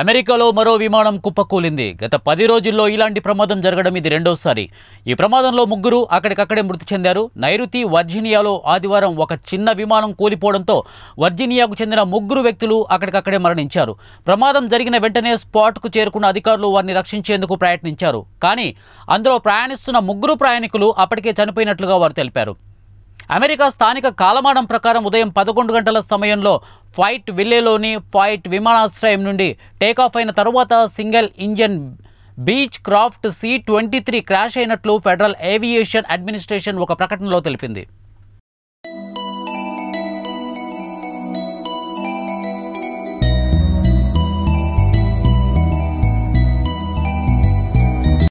అమెరికాలో మరో విమానం కుప్పకూలింది గత పది రోజుల్లో ఇలాంటి ప్రమాదం జరగడం ఇది రెండోసారి ఈ ప్రమాదంలో ముగ్గురు అక్కడికక్కడే మృతి చెందారు నైరుతి వర్జీనియాలో ఆదివారం ఒక చిన్న విమానం కూలిపోవడంతో వర్జీనియాకు చెందిన ముగ్గురు వ్యక్తులు అక్కడికక్కడే మరణించారు ప్రమాదం జరిగిన వెంటనే స్పాట్కు చేరుకున్న అధికారులు వారిని రక్షించేందుకు ప్రయత్నించారు కానీ అందులో ప్రయాణిస్తున్న ముగ్గురు ప్రయాణికులు అప్పటికే చనిపోయినట్లుగా వారు తెలిపారు అమెరికా స్థానిక కాలమానం ప్రకారం ఉదయం పదకొండు గంటల సమయంలో ఫైట్ విల్లేలోని ఫైట్ విమానాశ్రయం నుండి టేకాఫ్ అయిన తరువాత single engine Beechcraft C twenty three crash అయినట్లు ఫెడరల్ ఏవియేషన్ అడ్మినిస్ట్రేషన్ ఒక ప్రకటనలో తెలిపింది